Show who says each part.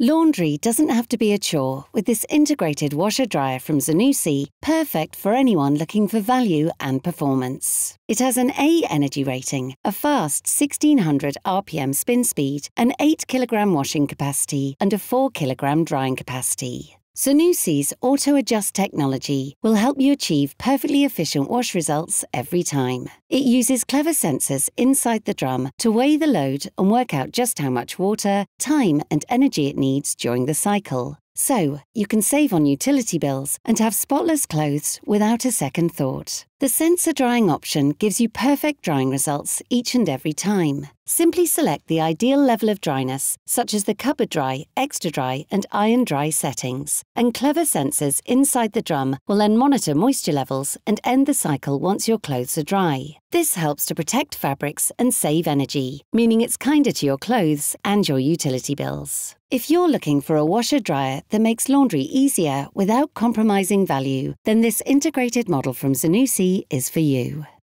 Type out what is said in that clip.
Speaker 1: Laundry doesn't have to be a chore with this integrated washer dryer from Zanussi, perfect for anyone looking for value and performance. It has an A energy rating, a fast 1600 RPM spin speed, an 8 kg washing capacity, and a 4 kg drying capacity. Sanusi's auto adjust technology will help you achieve perfectly efficient wash results every time. It uses clever sensors inside the drum to weigh the load and work out just how much water, time, and energy it needs during the cycle so you can save on utility bills and have spotless clothes without a second thought. The sensor drying option gives you perfect drying results each and every time. Simply select the ideal level of dryness, such as the cupboard dry, extra dry and iron dry settings, and clever sensors inside the drum will then monitor moisture levels and end the cycle once your clothes are dry. This helps to protect fabrics and save energy, meaning it's kinder to your clothes and your utility bills. If you're looking for a washer dryer that makes laundry easier without compromising value, then this integrated model from Zanussi is for you.